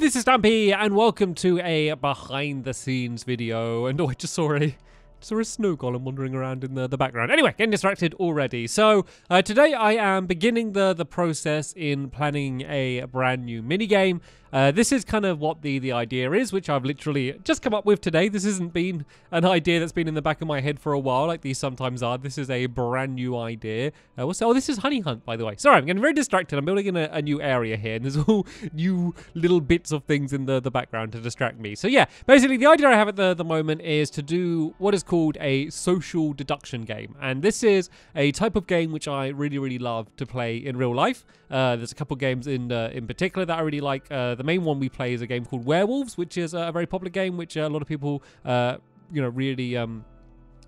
this is Stampy, and welcome to a behind-the-scenes video. And oh, I just saw a saw a snow golem wandering around in the, the background. Anyway, getting distracted already. So uh, today I am beginning the, the process in planning a brand new minigame. Uh, this is kind of what the, the idea is, which I've literally just come up with today. This hasn't been an idea that's been in the back of my head for a while, like these sometimes are. This is a brand new idea. Uh, what's, oh, this is Honey Hunt, by the way. Sorry, I'm getting very distracted. I'm building in a, a, new area here, and there's all new little bits of things in the, the background to distract me. So yeah, basically the idea I have at the, the moment is to do what is called a social deduction game. And this is a type of game which I really, really love to play in real life. Uh, there's a couple games in uh, in particular that I really like uh, the main one we play is a game called Werewolves, which is a very popular game, which uh, a lot of people, uh, you know, really. Um,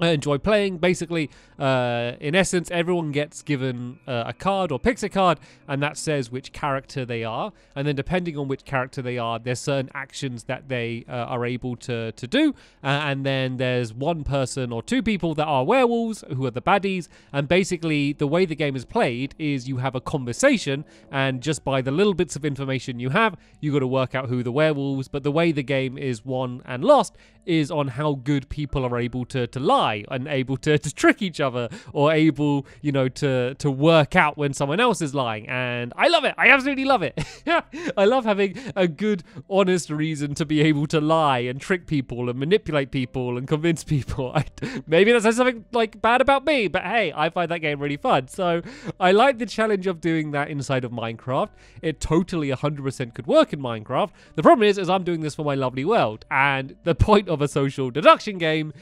I enjoy playing. Basically, uh, in essence, everyone gets given uh, a card or picks a card, and that says which character they are. And then, depending on which character they are, there's certain actions that they uh, are able to to do. Uh, and then there's one person or two people that are werewolves who are the baddies. And basically, the way the game is played is you have a conversation, and just by the little bits of information you have, you got to work out who the werewolves. But the way the game is won and lost is on how good people are able to to lie and able to, to trick each other or able, you know, to to work out when someone else is lying. And I love it. I absolutely love it. I love having a good, honest reason to be able to lie and trick people and manipulate people and convince people. I, maybe that says something like bad about me, but hey, I find that game really fun. So I like the challenge of doing that inside of Minecraft. It totally 100% could work in Minecraft. The problem is, is I'm doing this for my lovely world, and the point of a social deduction game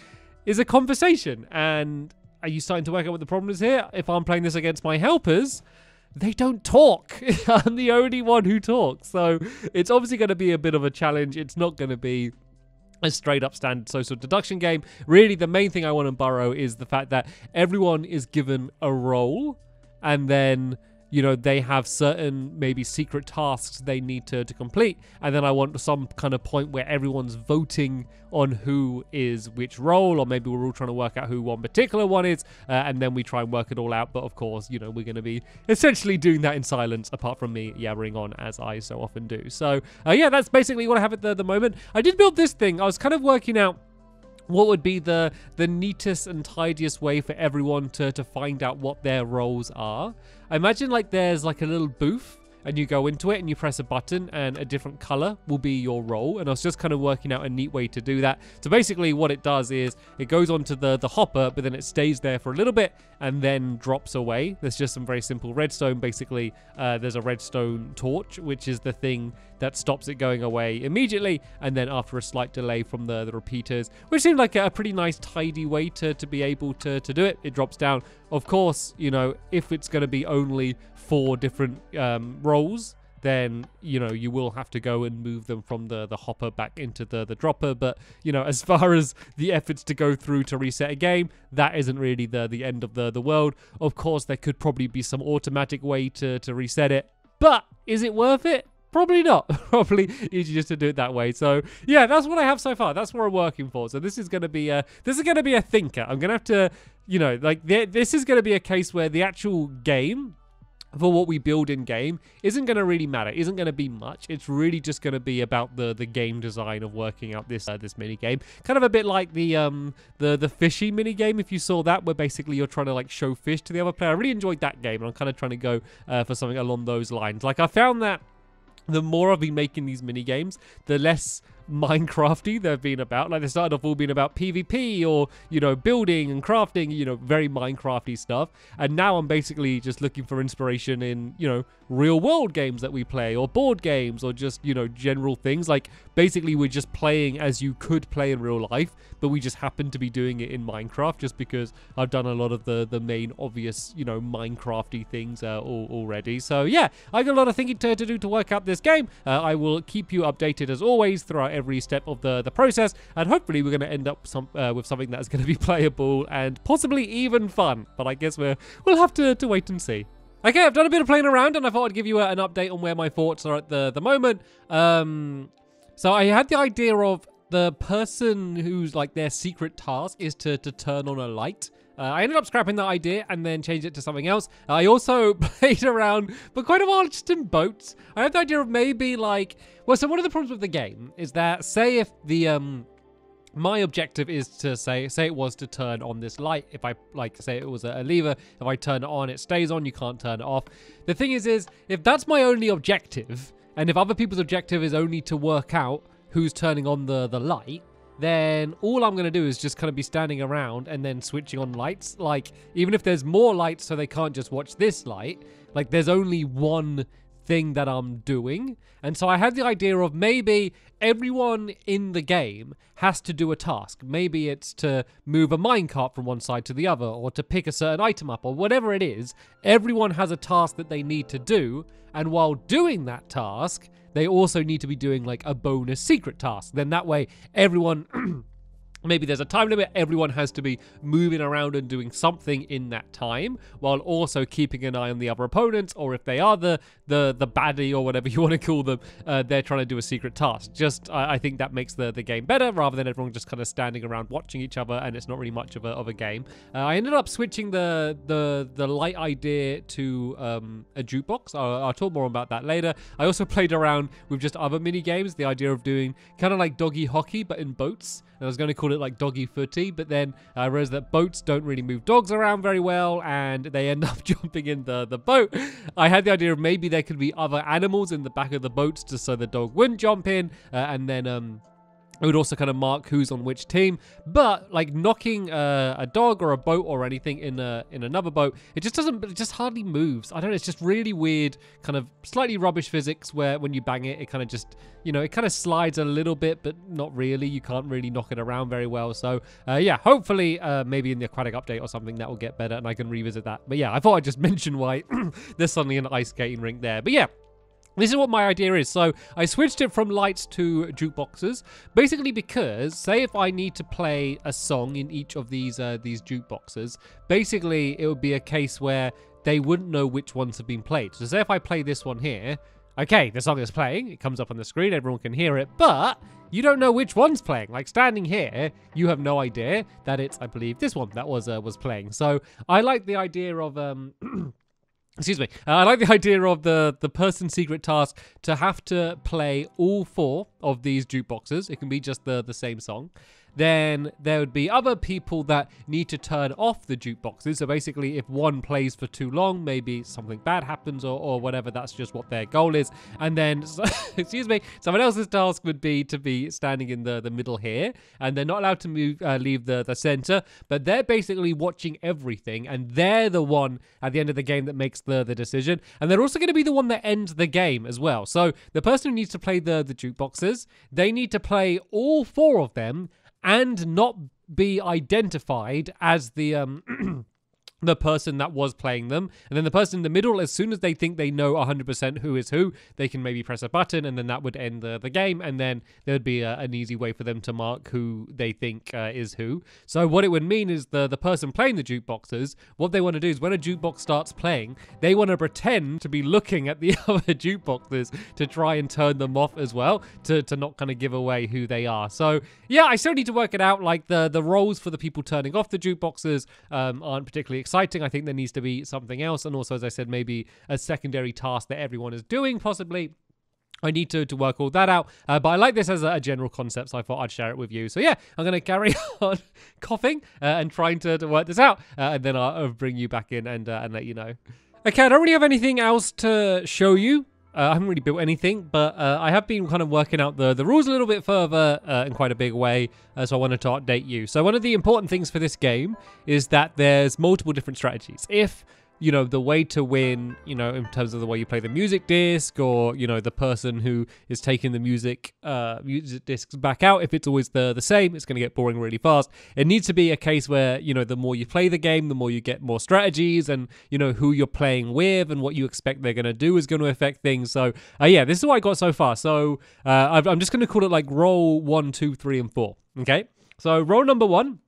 is a conversation. And are you starting to work out what the problem is here? If I'm playing this against my helpers, they don't talk. I'm the only one who talks. So it's obviously going to be a bit of a challenge. It's not going to be a straight up standard social deduction game. Really, the main thing I want to borrow is the fact that everyone is given a role and then you know they have certain maybe secret tasks they need to, to complete and then i want some kind of point where everyone's voting on who is which role or maybe we're all trying to work out who one particular one is uh, and then we try and work it all out but of course you know we're going to be essentially doing that in silence apart from me yammering on as i so often do so uh, yeah that's basically what i have at the, the moment i did build this thing i was kind of working out what would be the the neatest and tidiest way for everyone to to find out what their roles are i imagine like there's like a little booth and you go into it and you press a button and a different color will be your role and i was just kind of working out a neat way to do that so basically what it does is it goes onto the the hopper but then it stays there for a little bit and then drops away there's just some very simple redstone basically uh, there's a redstone torch which is the thing that stops it going away immediately. And then after a slight delay from the, the repeaters, which seemed like a pretty nice tidy way to, to be able to, to do it, it drops down. Of course, you know, if it's going to be only four different um, roles, then you know you will have to go and move them from the the hopper back into the the dropper but you know as far as the efforts to go through to reset a game that isn't really the the end of the the world of course there could probably be some automatic way to to reset it but is it worth it Probably not. Probably easier just to do it that way. So yeah, that's what I have so far. That's what I'm working for. So this is going to be a this is going to be a thinker. I'm going to have to, you know, like th this is going to be a case where the actual game for what we build in game isn't going to really matter. Isn't going to be much. It's really just going to be about the the game design of working out this uh, this mini game. Kind of a bit like the um the the fishy mini game if you saw that, where basically you're trying to like show fish to the other player. I really enjoyed that game, and I'm kind of trying to go uh, for something along those lines. Like I found that the more I've been making these mini games, the less Minecrafty they've been about. Like they started off all being about PvP or you know building and crafting, you know, very Minecrafty stuff. And now I'm basically just looking for inspiration in you know real world games that we play or board games or just you know general things. Like basically we're just playing as you could play in real life, but we just happen to be doing it in Minecraft just because I've done a lot of the the main obvious you know Minecrafty things uh, all, already. So yeah, I have got a lot of thinking to, to do to work out this game. Uh, I will keep you updated as always throughout every step of the, the process. And hopefully we're going to end up some, uh, with something that's going to be playable and possibly even fun. But I guess we're, we'll have to, to wait and see. Okay, I've done a bit of playing around and I thought I'd give you a, uh, an update on where my thoughts are at the, the moment. Um, so I had the idea of the person who's like their secret task is to, to turn on a light. Uh, I ended up scrapping that idea and then changed it to something else. I also played around for quite a while just in boats. I had the idea of maybe like, well, so one of the problems with the game is that say if the, um, my objective is to say say it was to turn on this light if i like say it was a, lever if i turn it on it stays on you can't turn it off the thing is is if that's my only objective and if other people's objective is only to work out who's turning on the the light then all I'm going to do is just kind of be standing around and then switching on lights. Like, even if there's more lights so they can't just watch this light, like, there's only one thing that I'm doing. And so I had the idea of maybe everyone in the game has to do a task. Maybe it's to move a minecart from one side to the other, or to pick a certain item up, or whatever it is. Everyone has a task that they need to do. And while doing that task, they also need to be doing like a bonus secret task. Then that way, everyone. Maybe there's a time limit, everyone has to be moving around and doing something in that time, while also keeping an eye on the other opponents, or if they are the the, the baddie or whatever you want to call them, uh, they're trying to do a secret task. Just, I, I, think that makes the, the game better, rather than everyone just kind of standing around watching each other, and it's not really much of a, of a game. Uh, I ended up switching the the the light idea to um, a jukebox. I'll, I'll talk more about that later. I also played around with just other mini games, the idea of doing kind of like doggy hockey, but in boats. I was going to call it like doggy footy, but then uh, I realized that boats don't really move dogs around very well and they end up jumping in the, the boat. I had the idea of maybe there could be other animals in the back of the boats just so the dog wouldn't jump in uh, and then um, it would also kind of mark who's on which team, but like knocking uh, a dog or a boat or anything in a in another boat, it just doesn't, it just hardly moves. I don't know, it's just really weird, kind of slightly rubbish physics where when you bang it, it kind of just, you know, it kind of slides a little bit, but not really. You can't really knock it around very well. So uh, yeah, hopefully uh, maybe in the aquatic update or something that will get better and I can revisit that. But yeah, I thought I'd just mention why there's suddenly an ice skating rink there. But yeah, this is what my idea is. So I switched it from lights to jukeboxes, basically because, say, if I need to play a song in each of these uh, these jukeboxes, basically it would be a case where they wouldn't know which ones have been played. So say if I play this one here, okay, the song is playing, it comes up on the screen, everyone can hear it, but you don't know which one's playing. Like standing here, you have no idea that it's, I believe, this one that was uh, was playing. So I like the idea of. Um, Excuse me. Uh, I like the idea of the the person secret task to have to play all four of these jukeboxes. It can be just the the same song, then there would be other people that need to turn off the jukeboxes. So basically, if one plays for too long, maybe something bad happens or, or whatever. That's just what their goal is. And then, so, excuse me, someone else's task would be to be standing in the, the middle here. And they're not allowed to move uh, leave the, the center. But they're basically watching everything. And they're the one at the end of the game that makes the, the decision. And they're also going to be the one that ends the game as well. So the person who needs to play the, the jukeboxes, they need to play all four of them and not be identified as the um the person that was playing them. And then the person in the middle, as soon as they think they know 100% who is who, they can maybe press a button and then that would end the, the game. And then there'd be a, an easy way for them to mark who they think uh, is who. So what it would mean is the, the person playing the jukeboxes, what they want to do is when a jukebox starts playing, they want to pretend to be looking at the other jukeboxes to try and turn them off as well, to, to not kind of give away who they are. So yeah, I still need to work it out. Like the, the roles for the people turning off the jukeboxes um, aren't particularly exciting. I think there needs to be something else. And also, as I said, maybe a secondary task that everyone is doing, possibly. I need to, to work all that out. Uh, but I like this as a, a, general concept, so I thought I'd share it with you. So yeah, I'm going to carry on coughing uh, and trying to, to, work this out, uh, and then I'll, I'll, bring you back in and, uh, and let you know. Okay, I don't really have anything else to show you uh, I haven't really built anything, but uh, I have been kind of working out the, the rules a little bit further uh, in quite a big way, uh, so I wanted to update you. So one of the important things for this game is that there's multiple different strategies. If you know, the way to win, you know, in terms of the way you play the music disc or, you know, the person who is taking the music uh, music discs back out, if it's always the, the same, it's going to get boring really fast. It needs to be a case where, you know, the more you play the game, the more you get more strategies and, you know, who you're playing with and what you expect they're going to do is going to affect things. So, uh, yeah, this is what I got so far. So uh, I'm just going to call it like roll one, two, three, and four. Okay. So roll number one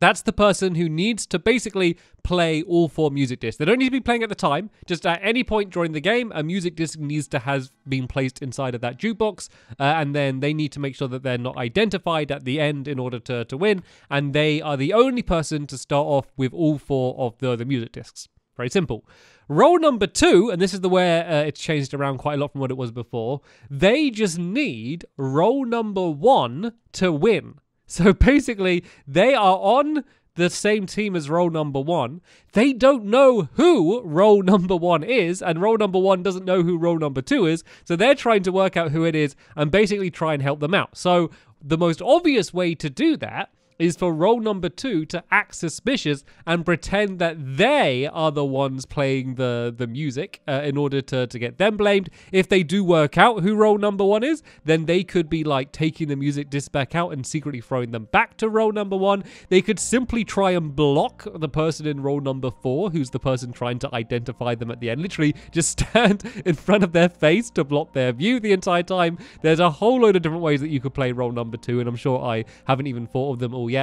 that's the person who needs to basically play all four music discs. They don't need to be playing at the time, just at any point during the game, a music disc needs to has been placed inside of that jukebox, uh, and then they need to make sure that they're not identified at the end in order to, to win, and they are the only person to start off with all four of the, the music discs. Very simple. Role number two, and this is the where uh, it's changed around quite a lot from what it was before, they just need role number one to win. So basically, they are on the same team as role number one. They don't know who role number one is, and role number one doesn't know who role number two is. So they're trying to work out who it is and basically try and help them out. So the most obvious way to do that is for role number two to act suspicious and pretend that they are the ones playing the, the music uh, in order to, to get them blamed. If they do work out who role number one is, then they could be like taking the music disc back out and secretly throwing them back to role number one. They could simply try and block the person in role number four, who's the person trying to identify them at the end. Literally just stand in front of their face to block their view the entire time. There's a whole load of different ways that you could play role number two, and I'm sure I haven't even thought of them all yeah.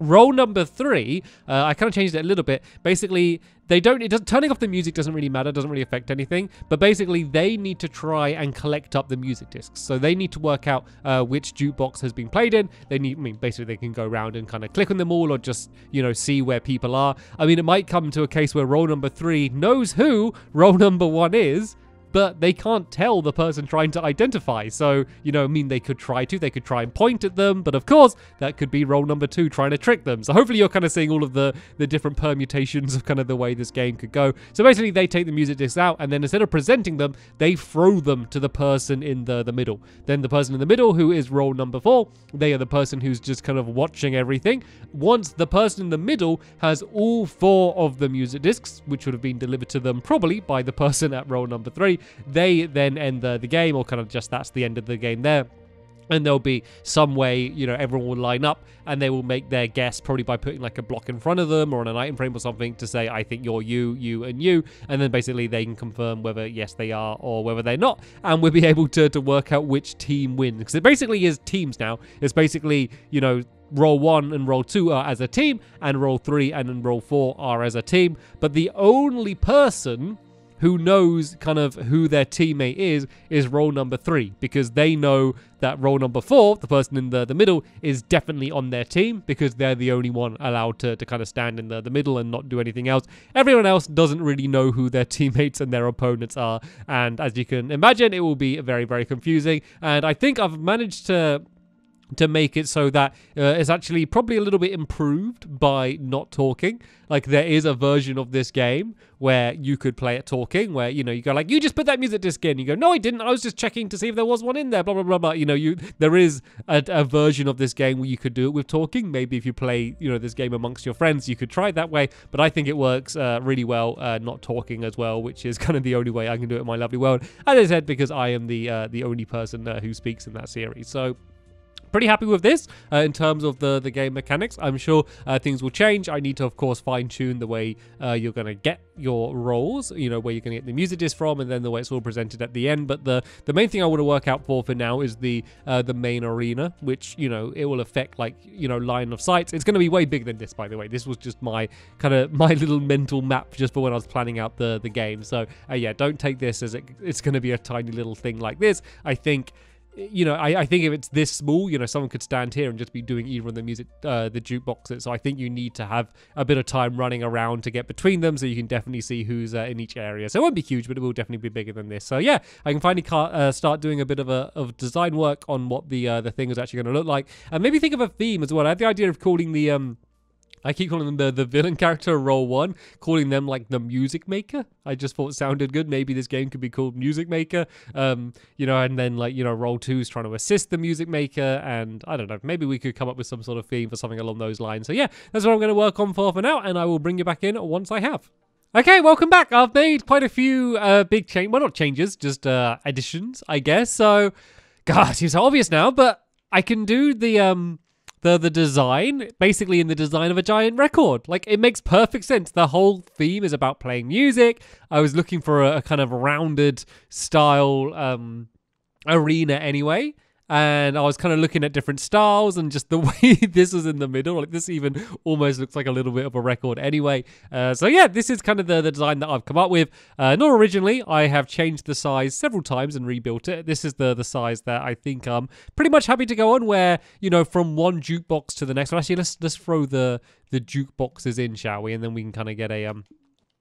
yet. number three, uh, I kind of changed it a little bit. Basically, they don't. It doesn't. Turning off the music doesn't really matter. Doesn't really affect anything. But basically, they need to try and collect up the music discs. So they need to work out uh, which jukebox has been played in. They need. I mean, basically, they can go around and kind of click on them all, or just you know see where people are. I mean, it might come to a case where role number three knows who role number one is, but they can't tell the person trying to identify. So, you know, I mean, they could try to, they could try and point at them, but of course, that could be role number two trying to trick them. So hopefully you're kind of seeing all of the, the different permutations of kind of the way this game could go. So basically, they take the music discs out, and then instead of presenting them, they throw them to the person in the, the middle. Then the person in the middle, who is role number four, they are the person who's just kind of watching everything. Once the person in the middle has all four of the music discs, which would have been delivered to them probably by the person at role number three, they then end the, the game, or kind of just that's the end of the game there and there'll be some way you know everyone will line up and they will make their guess probably by putting like a block in front of them or on an item frame or something to say i think you're you you and you and then basically they can confirm whether yes they are or whether they're not and we'll be able to to work out which team wins because it basically is teams now it's basically you know roll one and roll two are as a team and roll three and roll four are as a team but the only person who knows kind of who their teammate is, is role number three because they know that role number four, the person in the, the middle, is definitely on their team because they're the only one allowed to, to kind of stand in the, the middle and not do anything else. Everyone else doesn't really know who their teammates and their opponents are. And as you can imagine, it will be very, very confusing. And I think I've managed to to make it so that uh, it's actually probably a little bit improved by not talking. Like there is a version of this game where you could play it talking, where you know you go like, "You just put that music disc in." You go, "No, I didn't. I was just checking to see if there was one in there." Blah blah blah. blah. You know, you there is a, a version of this game where you could do it with talking. Maybe if you play, you know, this game amongst your friends, you could try it that way. But I think it works uh, really well uh, not talking as well, which is kind of the only way I can do it in my lovely world. As I said, because I am the uh, the only person uh, who speaks in that series, so pretty happy with this uh, in terms of the, the game mechanics. I'm sure uh, things will change. I need to, of course, fine tune the way uh, you're going to get your roles, you know, where you're going to get the music disc from and then the way it's all presented at the end. But the, the main thing I want to work out for for now is the uh, the main arena, which, you know, it will affect like, you know, line of sight. It's going to be way bigger than this, by the way. This was just my kind of my little mental map just for when I was planning out the, the game. So uh, yeah, don't take this as it, it's going to be a tiny little thing like this. I think you know, I, I, think if it's this small, you know, someone could stand here and just be doing either of the music, uh, the jukeboxes. So I think you need to have a bit of time running around to get between them, so you can definitely see who's uh, in each area. So it won't be huge, but it will definitely be bigger than this. So yeah, I can finally uh, start doing a bit of a of design work on what the uh, the thing is actually going to look like, and maybe think of a theme as well. I had the idea of calling the um I keep calling them the, the villain character Roll One, calling them like the Music Maker. I just thought sounded good. Maybe this game could be called Music Maker. Um, you know, and then like you know, Roll Two is trying to assist the Music Maker, and I don't know. Maybe we could come up with some sort of theme for something along those lines. So yeah, that's what I'm going to work on for for now, and I will bring you back in once I have. Okay, welcome back. I've made quite a few uh, big change, well not changes, just uh, additions, I guess. So, God, it seems so obvious now, but I can do the um the the design basically in the design of a giant record like it makes perfect sense the whole theme is about playing music i was looking for a, a kind of rounded style um arena anyway and I was kind of looking at different styles and just the way this was in the middle. Like this even almost looks like a little bit of a record anyway. Uh, so yeah, this is kind of the, the design that I've come up with. Uh, not originally, I have changed the size several times and rebuilt it. This is the the size that I think I'm pretty much happy to go on. Where you know from one jukebox to the next. Well, actually, let's let's throw the the jukeboxes in, shall we? And then we can kind of get a um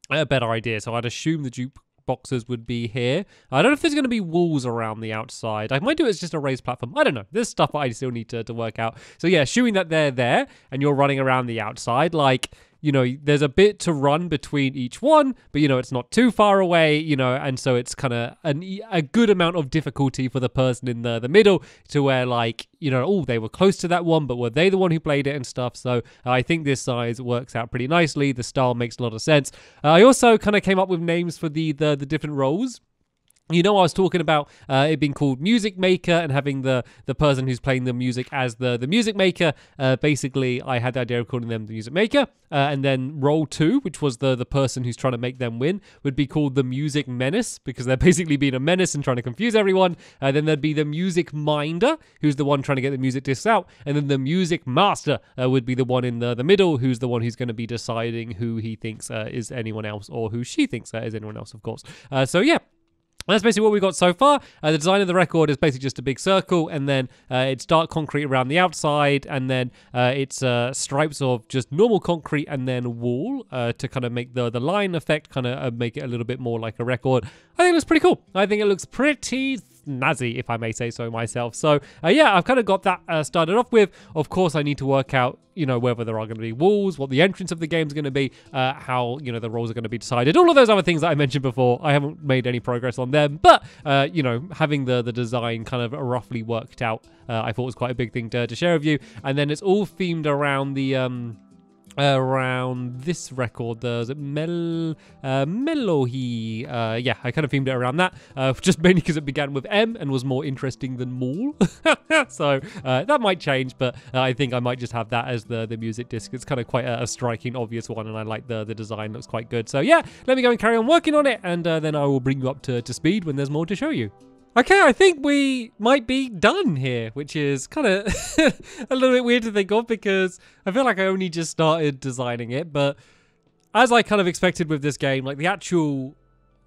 a better idea. So I'd assume the juke boxes would be here. I don't know if there's going to be walls around the outside. I might do it as just a raised platform. I don't know. There's stuff I still need to, to work out. So yeah, assuming that they're there and you're running around the outside, like you know, there's a bit to run between each one, but you know, it's not too far away, you know, and so it's kind of an a good amount of difficulty for the person in the the middle to where like, you know, oh, they were close to that one, but were they the one who played it and stuff? So uh, I think this size works out pretty nicely. The style makes a lot of sense. Uh, I also kind of came up with names for the the, the different roles you know, I was talking about uh, it being called Music Maker and having the the person who's playing the music as the the music maker. Uh, basically, I had the idea of calling them the Music Maker, uh, and then Role Two, which was the the person who's trying to make them win, would be called the Music Menace because they're basically being a menace and trying to confuse everyone. Uh, then there'd be the Music Minder, who's the one trying to get the music discs out, and then the Music Master uh, would be the one in the the middle, who's the one who's going to be deciding who he thinks uh, is anyone else or who she thinks is anyone else, of course. so yeah, that's basically what we've got so far. Uh, the design of the record is basically just a big circle, and then uh, it's dark concrete around the outside, and then uh, it's uh, stripes of just normal concrete and then wall uh, to kind of make the, the line effect kind of uh, make it a little bit more like a record. I think it looks pretty cool. I think it looks pretty snazzy, if I may say so myself. So uh, yeah, I've kind of got that uh, started off with. Of course, I need to work out, you know, whether there are going to be walls, what the entrance of the game is going to be, uh, how, you know, the roles are going to be decided. All of those other things that I mentioned before, I haven't made any progress on them. But, uh, you know, having the, the design kind of roughly worked out, uh, I thought was quite a big thing to, to share with you. And then it's all themed around the... Um, around this record the uh, Mel uh, uh, yeah I kind of themed it around that uh, just mainly because it began with M and was more interesting than Mall. so uh, that might change but uh, I think I might just have that as the the music disc it's kind of quite a, a, striking obvious one and I like the the design looks quite good so yeah let me go and carry on working on it and uh, then I will bring you up to, to speed when there's more to show you Okay, I think we might be done here, which is kind of a little bit weird to think of because I feel like I only just started designing it, but as I kind of expected with this game, like the actual,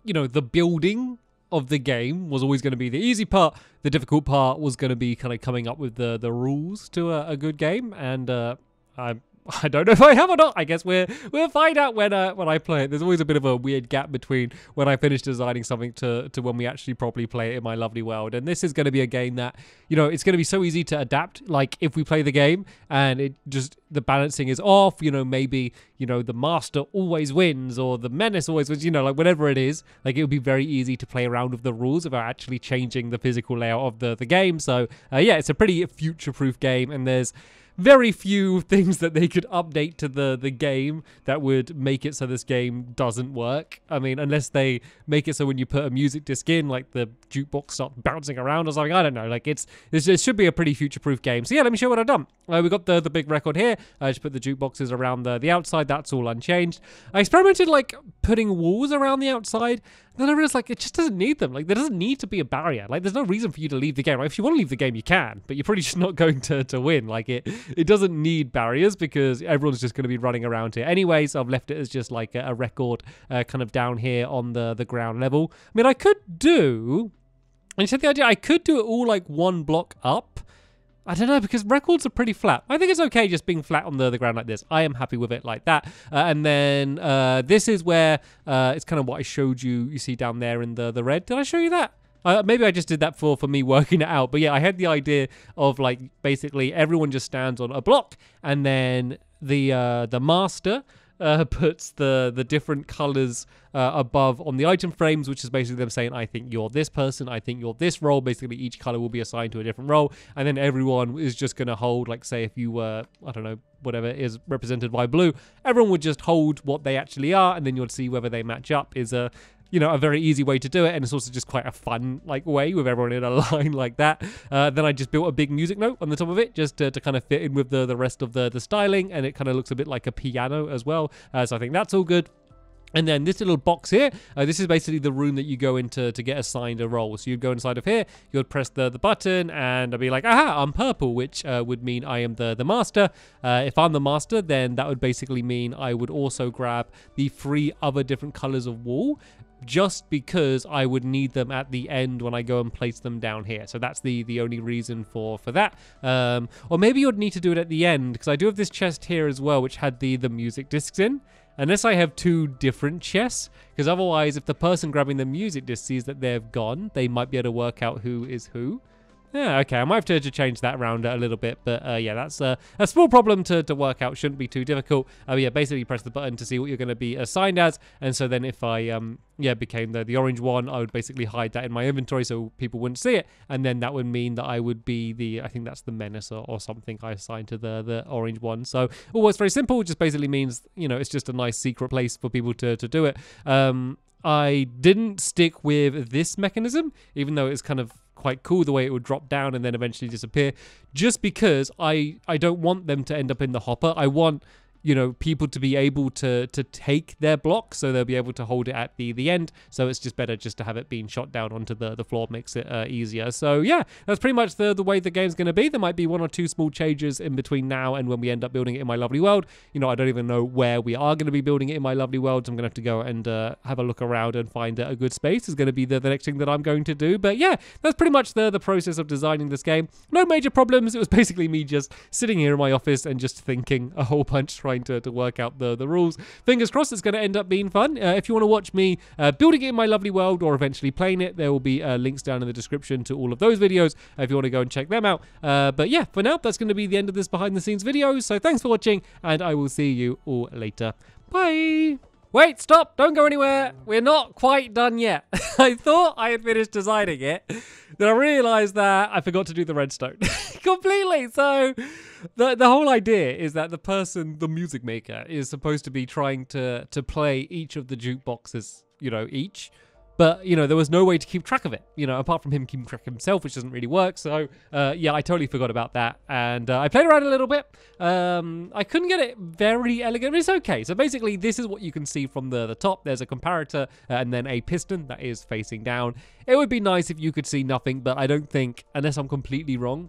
you know, the building of the game was always going to be the easy part. The difficult part was going to be kind of coming up with the, the rules to a, a good game, and uh, I'm I don't know if I have or not. I guess we're we'll find out when uh, when I play it. There's always a bit of a weird gap between when I finish designing something to to when we actually properly play it in my lovely world. And this is going to be a game that you know it's going to be so easy to adapt. Like if we play the game and it just the balancing is off, you know maybe you know the master always wins or the menace always wins. You know like whatever it is, like it would be very easy to play around with the rules without actually changing the physical layout of the the game. So uh, yeah, it's a pretty future proof game, and there's very few things that they could update to the, the game that would make it so this game doesn't work. I mean, unless they make it so when you put a music disc in, like the jukebox starts bouncing around or something. I don't know. Like it's, it's it should be a pretty future-proof game. So yeah, let me show you what I've done. Uh, we got the, the big record here. I just put the jukeboxes around the, the outside. That's all unchanged. I experimented like putting walls around the outside then I realized like it just doesn't need them. Like there doesn't need to be a barrier. Like there's no reason for you to leave the game. Right, if you want to leave the game, you can, but you're probably just not going to, to win. Like it it doesn't need barriers because everyone's just going to be running around here anyway. So I've left it as just like a, a record, uh, kind of down here on the the ground level. I mean, I could do. And you said the idea I could do it all like one block up I don't know because records are pretty flat. I think it's okay just being flat on the, the ground like this. I am happy with it like that. Uh, and then uh, this is where uh, it's kind of what I showed you. You see down there in the the red. Did I show you that? Uh, maybe I just did that for for me working it out. But yeah, I had the idea of like basically everyone just stands on a block and then the uh, the master uh, puts the the different colors uh, above on the item frames, which is basically them saying, "I think you're this person, I think you're this role." Basically, each color will be assigned to a different role, and then everyone is just going to hold, like, say, if you were, I don't know, whatever is represented by blue, everyone would just hold what they actually are, and then you'll see whether they match up. Is a you know, a very easy way to do it, and it's also just quite a fun like way with everyone in a line like that. Uh, then I just built a big music note on the top of it just to, to, kind of fit in with the the rest of the the styling, and it kind of looks a bit like a piano as well. Uh, so I think that's all good. And then this little box here, uh, this is basically the room that you go into to get assigned a role. So you'd go inside of here, you'd press the, the button, and I'd be like, aha, I'm purple, which uh, would mean I am the, the master. Uh, if I'm the master, then that would basically mean I would also grab the three other different colors of wool just because I would need them at the end when I go and place them down here. So that's the, the only reason for, for that. Um, or maybe you'd need to do it at the end, because I do have this chest here as well, which had the, the music discs in. Unless I have two different chests, because otherwise if the person grabbing the music disc sees that they've gone, they might be able to work out who is who. Yeah, okay. I might have to change that rounder a little bit, but uh, yeah, that's uh, a small problem to, to work out. Shouldn't be too difficult. Uh, yeah, basically press the button to see what you're going to be assigned as, and so then if I um, yeah became the, the orange one, I would basically hide that in my inventory so people wouldn't see it, and then that would mean that I would be the I think that's the menace or, or something I assigned to the the orange one. So well, it's very simple. It just basically means you know it's just a nice secret place for people to to do it. Um, I didn't stick with this mechanism, even though it's kind of quite cool the way it would drop down and then eventually disappear. Just because I I don't want them to end up in the hopper. I want you know people to be able to to take their block so they'll be able to hold it at the the end so it's just better just to have it being shot down onto the the floor makes it uh, easier so yeah that's pretty much the the way the game's going to be there might be one or two small changes in between now and when we end up building it in my lovely world you know i don't even know where we are going to be building it in my lovely world so i'm gonna have to go and uh, have a look around and find a good space is going to be the, the next thing that i'm going to do but yeah that's pretty much the the process of designing this game no major problems it was basically me just sitting here in my office and just thinking a whole bunch trying trying to, to work out the, the rules. Fingers crossed it's going to end up being fun. Uh, if you want to watch me uh, building it in my lovely world or eventually playing it, there will be uh, links down in the description to all of those videos uh, if you want to go and check them out. Uh, but yeah, for now, that's going to be the end of this behind the scenes video. So thanks for watching and I will see you all later. Bye! Wait, stop, don't go anywhere. We're not quite done yet. I thought I had finished designing it. Then I realized that I forgot to do the redstone completely. So the, the whole idea is that the person, the music maker, is supposed to be trying to, to play each of the jukeboxes, you know, each but you know there was no way to keep track of it you know apart from him keeping track of himself which doesn't really work so uh, yeah i totally forgot about that and uh, i played around a little bit um, i couldn't get it very elegant but it's okay so basically this is what you can see from the, the top there's a comparator uh, and then a piston that is facing down it would be nice if you could see nothing but i don't think unless i'm completely wrong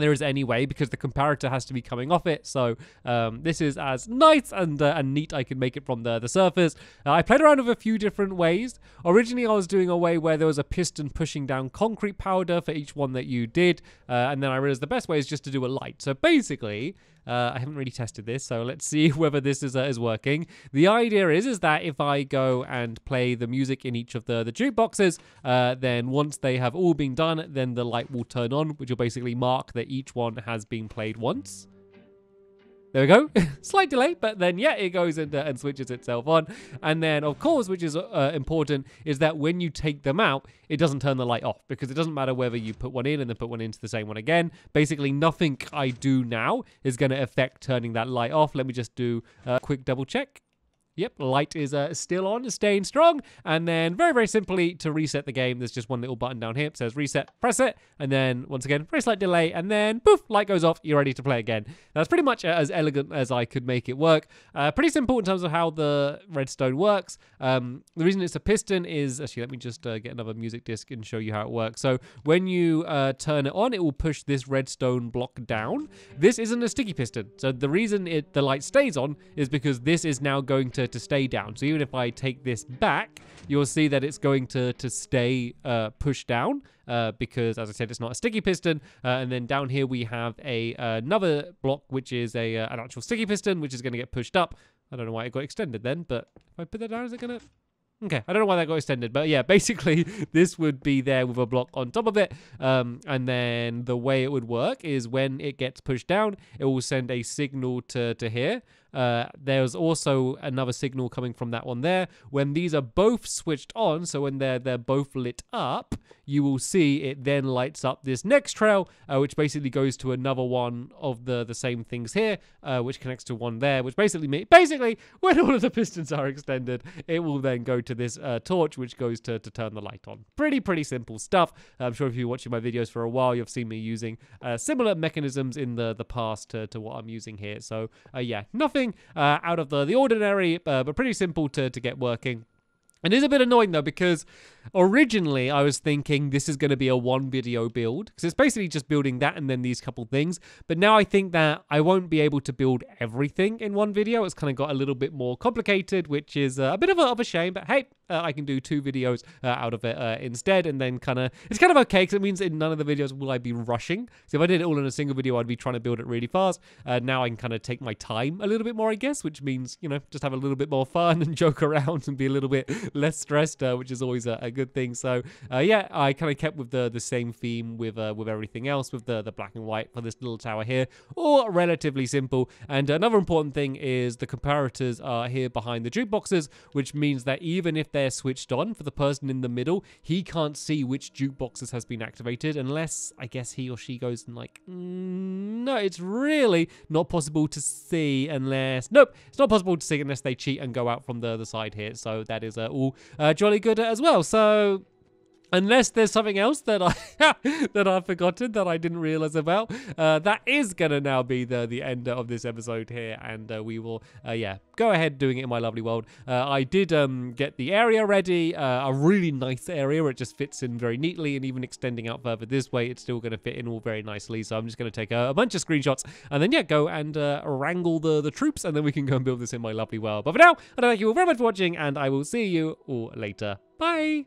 there is anyway because the comparator has to be coming off it. So um, this is as nice and, uh, and neat I can make it from the, the surface. Uh, I played around with a few different ways. Originally, I was doing a way where there was a piston pushing down concrete powder for each one that you did. Uh, and then I realized the best way is just to do a light. So basically, uh, I haven't really tested this, so let's see whether this is uh, is working. The idea is is that if I go and play the music in each of the the jukeboxes, uh, then once they have all been done, then the light will turn on, which will basically mark that each one has been played once. There we go. Slight delay, but then yeah, it goes and, uh, and switches itself on. And then of course, which is uh, important, is that when you take them out, it doesn't turn the light off because it doesn't matter whether you put one in and then put one into the same one again. Basically, nothing I do now is going to affect turning that light off. Let me just do a quick double check. Yep, light is uh, still on, staying strong. And then very, very simply to reset the game, there's just one little button down here. It says reset, press it. And then once again, very slight delay. And then poof, light goes off. You're ready to play again. That's pretty much uh, as elegant as I could make it work. Uh, pretty simple in terms of how the redstone works. Um, the reason it's a piston is, actually, let me just uh, get another music disc and show you how it works. So when you uh, turn it on, it will push this redstone block down. This isn't a sticky piston. So the reason it, the light stays on is because this is now going to to stay down. So even if I take this back, you'll see that it's going to, to stay uh, pushed down uh, because, as I said, it's not a sticky piston. Uh, and then down here we have a another block, which is a uh, an actual sticky piston, which is going to get pushed up. I don't know why it got extended then, but if I put that down, is it going to... Okay, I don't know why that got extended, but yeah, basically this would be there with a block on top of it, um, and then the way it would work is when it gets pushed down, it will send a signal to to here, uh, there's also another signal coming from that one there. When these are both switched on, so when they're they're both lit up, you will see it then lights up this next trail, uh, which basically goes to another one of the, the same things here, uh, which connects to one there, which basically, means basically, when all of the pistons are extended, it will then go to this uh, torch, which goes to, to turn the light on. Pretty, pretty simple stuff. I'm sure if you're watching my videos for a while, you've seen me using uh, similar mechanisms in the, the past to, to what I'm using here. So uh, yeah, nothing uh, out of the, the ordinary, but pretty simple to, to get working. It is a bit annoying though because originally I was thinking this is going to be a one video build because it's basically just building that and then these couple things. But now I think that I won't be able to build everything in one video. It's kind of got a little bit more complicated, which is uh, a bit of a, of a shame. But hey, uh, I can do two videos uh, out of it uh, instead. And then kind of, it's kind of okay because it means in none of the videos will I be rushing. So if I did it all in a single video, I'd be trying to build it really fast. Uh, now I can kind of take my time a little bit more, I guess, which means, you know, just have a little bit more fun and joke around and be a little bit less stressed, uh, which is always a, a, good thing. So uh, yeah, I kind of kept with the, the same theme with with everything else, with the, the black and white for this little tower here, all relatively simple. And another important thing is the comparators are here behind the jukeboxes, which means that even if they they're switched on for the person in the middle, he can't see which jukeboxes has been activated unless I guess he or she goes and like, mm, no, it's really not possible to see unless, nope, it's not possible to see unless they cheat and go out from the other side here. So that is uh, all uh, jolly good as well. So unless there's something else that I that I've forgotten that I didn't realize about. Uh, that is gonna now be the the end of this episode here, and uh, we will uh, yeah go ahead doing it in my lovely world. Uh, I did um, get the area ready, uh, a really nice area. It just fits in very neatly, and even extending out further this way, it's still gonna fit in all very nicely. So I'm just gonna take a, a bunch of screenshots and then yeah go and uh, wrangle the the troops, and then we can go and build this in my lovely world. But for now, I thank you all very much for watching, and I will see you all later. Bye.